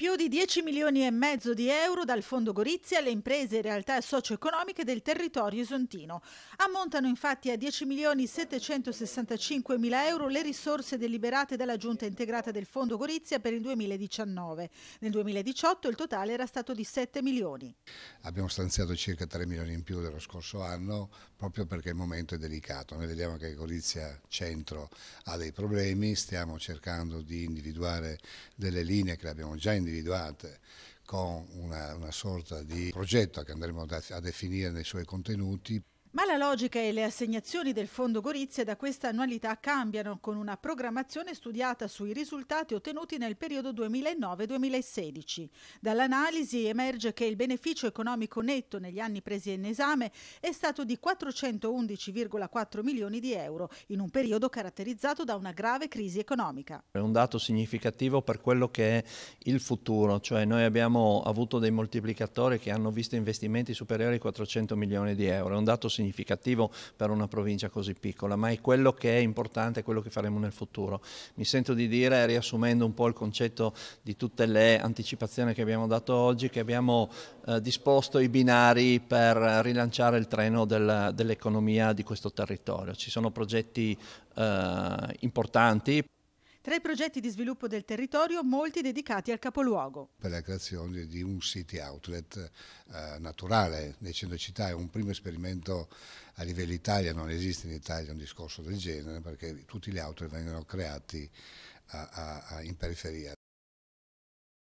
Più di 10 milioni e mezzo di euro dal Fondo Gorizia alle imprese e realtà socio-economiche del territorio isontino. Ammontano infatti a 10 milioni 765 mila euro le risorse deliberate dalla Giunta integrata del Fondo Gorizia per il 2019. Nel 2018 il totale era stato di 7 milioni. Abbiamo stanziato circa 3 milioni in più dello scorso anno proprio perché il momento è delicato. Noi vediamo che Gorizia Centro ha dei problemi, stiamo cercando di individuare delle linee che abbiamo già individuato individuate con una, una sorta di progetto che andremo a definire nei suoi contenuti. Ma la logica e le assegnazioni del Fondo Gorizia da questa annualità cambiano con una programmazione studiata sui risultati ottenuti nel periodo 2009-2016. Dall'analisi emerge che il beneficio economico netto negli anni presi in esame è stato di 411,4 milioni di euro in un periodo caratterizzato da una grave crisi economica. È un dato significativo per quello che è il futuro, cioè noi abbiamo avuto dei moltiplicatori che hanno visto investimenti superiori ai 400 milioni di euro, è un dato significativo significativo per una provincia così piccola, ma è quello che è importante, è quello che faremo nel futuro. Mi sento di dire, riassumendo un po' il concetto di tutte le anticipazioni che abbiamo dato oggi, che abbiamo eh, disposto i binari per rilanciare il treno del, dell'economia di questo territorio. Ci sono progetti eh, importanti. Tra i progetti di sviluppo del territorio, molti dedicati al capoluogo. Per la creazione di un city outlet eh, naturale nel centro città è un primo esperimento a livello Italia, non esiste in Italia un discorso del genere perché tutti gli outlet vengono creati a, eh, a, a in periferia.